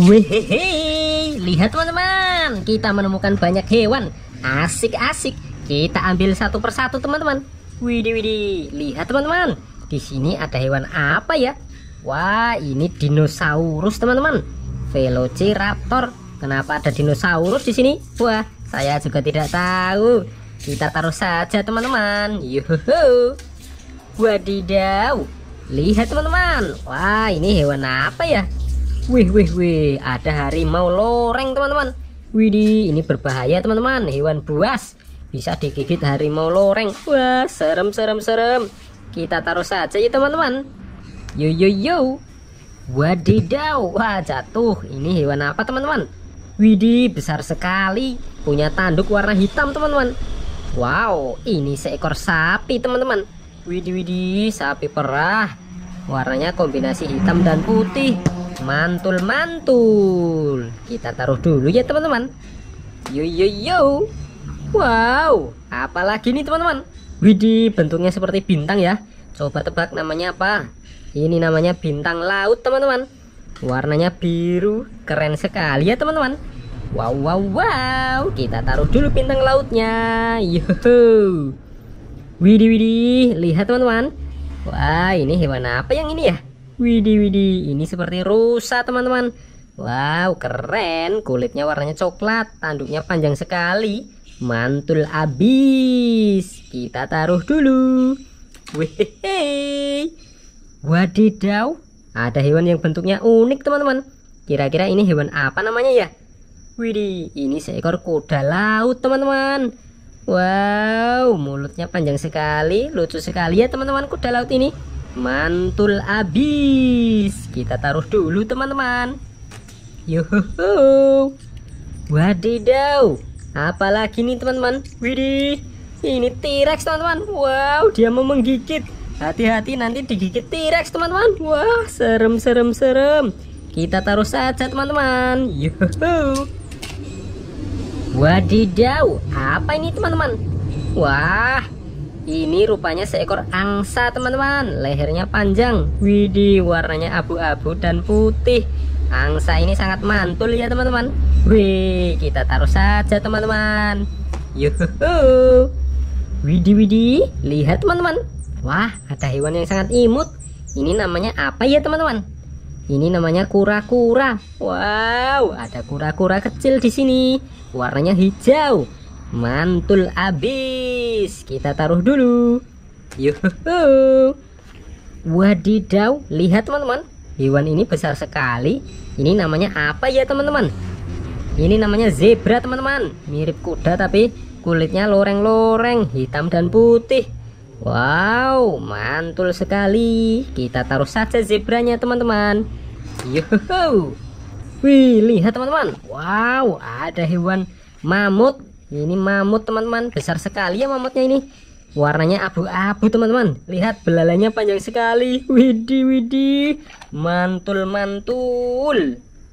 Wehehe, lihat teman-teman, kita menemukan banyak hewan asik-asik. Kita ambil satu persatu teman-teman. Widih widih, lihat teman-teman, di sini ada hewan apa ya? Wah, ini dinosaurus teman-teman. Velociraptor. Kenapa ada dinosaurus di sini? Wah, saya juga tidak tahu. Kita taruh saja teman-teman. Yuhu. Wadidaw. Lihat teman-teman. Wah, ini hewan apa ya? Wih wih wih, ada harimau loreng teman-teman. Widih, ini berbahaya teman-teman, hewan buas. Bisa digigit harimau loreng. Wah, serem serem serem. Kita taruh saja ya teman-teman. Yo yo yo. Wadidaw, wah jatuh. Ini hewan apa teman-teman? Widih, besar sekali. Punya tanduk warna hitam teman-teman. Wow, ini seekor sapi teman-teman. Widih widih, sapi perah. Warnanya kombinasi hitam dan putih mantul mantul kita taruh dulu ya teman-teman yo yo yo wow apalagi nih teman-teman widih bentuknya seperti bintang ya coba tebak namanya apa ini namanya bintang laut teman-teman warnanya biru keren sekali ya teman-teman wow wow wow kita taruh dulu bintang lautnya yo widih widih lihat teman-teman wah ini hewan apa yang ini ya Widih widih, ini seperti rusa teman-teman. Wow, keren. Kulitnya warnanya coklat, tanduknya panjang sekali. Mantul abis. Kita taruh dulu. Wih. Wadidaw, ada hewan yang bentuknya unik teman-teman. Kira-kira ini hewan apa namanya ya? Widih, ini seekor kuda laut teman-teman. Wow, mulutnya panjang sekali, lucu sekali ya teman-teman kuda laut ini mantul abis kita taruh dulu teman-teman yuhuhu wadidaw apalagi nih teman-teman widih ini T-Rex teman-teman wow dia mau menggigit hati-hati nanti digigit T-Rex teman-teman wah serem serem serem kita taruh saja teman-teman yuhuhu wadidaw apa ini teman-teman wah ini rupanya seekor angsa teman-teman Lehernya panjang Widih warnanya abu-abu dan putih Angsa ini sangat mantul ya teman-teman Wih kita taruh saja teman-teman Yuhuhu Widih widih Lihat teman-teman Wah ada hewan yang sangat imut Ini namanya apa ya teman-teman Ini namanya kura-kura Wow ada kura-kura kecil di sini Warnanya hijau mantul abis kita taruh dulu yuhuhu wadidaw lihat teman-teman hewan ini besar sekali ini namanya apa ya teman-teman ini namanya zebra teman-teman mirip kuda tapi kulitnya loreng-loreng hitam dan putih Wow mantul sekali kita taruh saja zebranya teman-teman yuhuhu Wih lihat teman-teman Wow ada hewan mamut ini mamut teman-teman besar sekali ya mamutnya ini warnanya abu-abu teman-teman lihat belalainya panjang sekali widi-widi mantul mantul